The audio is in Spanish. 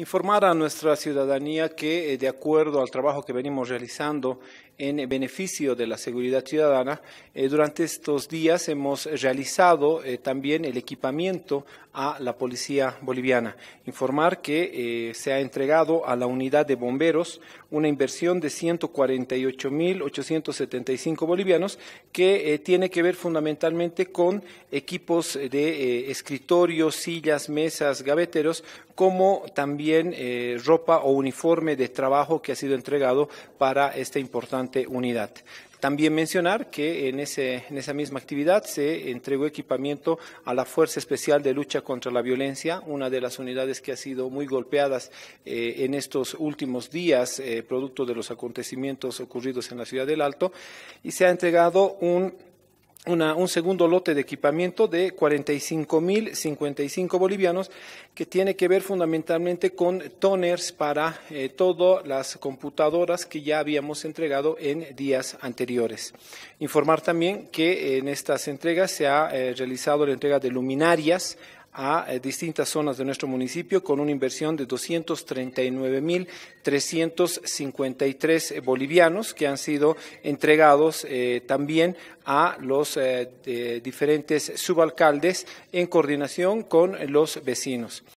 informar a nuestra ciudadanía que, eh, de acuerdo al trabajo que venimos realizando en beneficio de la seguridad ciudadana, eh, durante estos días hemos realizado eh, también el equipamiento a la Policía Boliviana. Informar que se ha entregado a la unidad de bomberos una inversión de 148.875 bolivianos que tiene que ver fundamentalmente con equipos de escritorio, sillas, mesas, gaveteros, como también también eh, ropa o uniforme de trabajo que ha sido entregado para esta importante unidad. También mencionar que en, esa misma actividad se entregó equipamiento a la Fuerza Especial de Lucha contra la Violencia, una de las unidades que ha sido muy golpeadas eh, en estos últimos días, eh, producto de los acontecimientos ocurridos en la ciudad del Alto, y se ha entregado un un segundo lote de equipamiento de 45.055 bolivianos que tiene que ver fundamentalmente con toners para eh, todas las computadoras que ya habíamos entregado en días anteriores. Informar también que en estas entregas se ha eh, realizado la entrega de luminarias a eh, distintas zonas de nuestro municipio con una inversión de 239.353 eh, bolivianos que han sido entregados eh, también a los diferentes subalcaldes en coordinación con los vecinos.